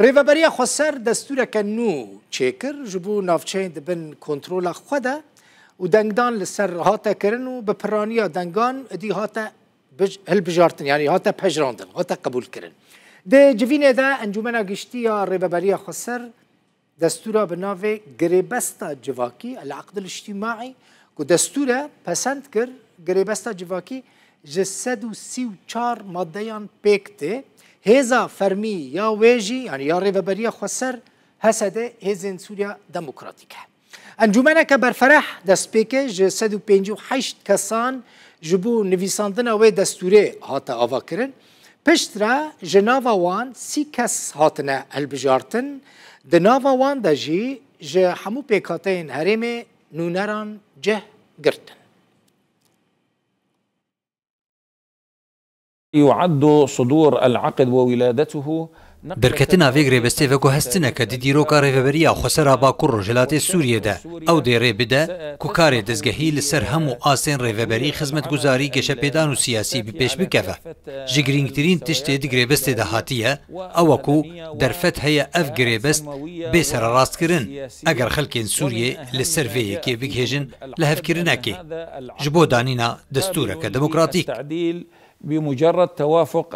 ریوبریا خسر دستورەکە نو چێکر ji بۆ navçeyên dibin kontrola xwe de û dengdan li ser hate kirin û bi piraniya dengan dî hate hilbijartin yanî hate pejrandin hate qebûl kirin. Di civînê de encumena giştiya rêveberiya xweser destûra bi navê girêbesta civakî li eqdil iştîmaî ku destûre pesend kir girêbesta civakî 134 مادهیان پکته هزا فرمی یا ویجی یعنی یا ریوبریا خسر هسده هزین سوریا دموکراتیکه انجمنه که برفرح دست پیکه جه 158 کسان جبو نویساندن اوی دستوره هاتا آوا کرن پشت را جناوا وان سی کس هاتنه البجارتن دناوا وان دا جی جه همو پیکاتین هرم نونران جه گرتن يعد صدور العقد وولادته دەرکەتنا ڤێگرێ بەستێڤەکو هەستنەکە دیدیرۆکە ڕێڤەبەریا خۆسەرا باکوڕ ژلاتی سووریەدا ئەو دێڕێ بدە کوکارێ دەستگەهی لەسەر هەموو ئاسێن ڕێڤەبەری خزمەت گوزاری گەشەپێدان و سیاسی بپێش بکەفە ژگرنگترین تشتێ دگرێ بەستێ داهاتیە ئەوەکو دەرفەت هەیە ئەف گرێبەست بێسەرە ڕاستکردن ئەگەر خەلکێن سووریێ لە سەرڤەیەکێ بگهێژن لە هەفکردنەکێ ji بۆ دانینا دەستورەکە دەموکراتیک. بمجرد توافق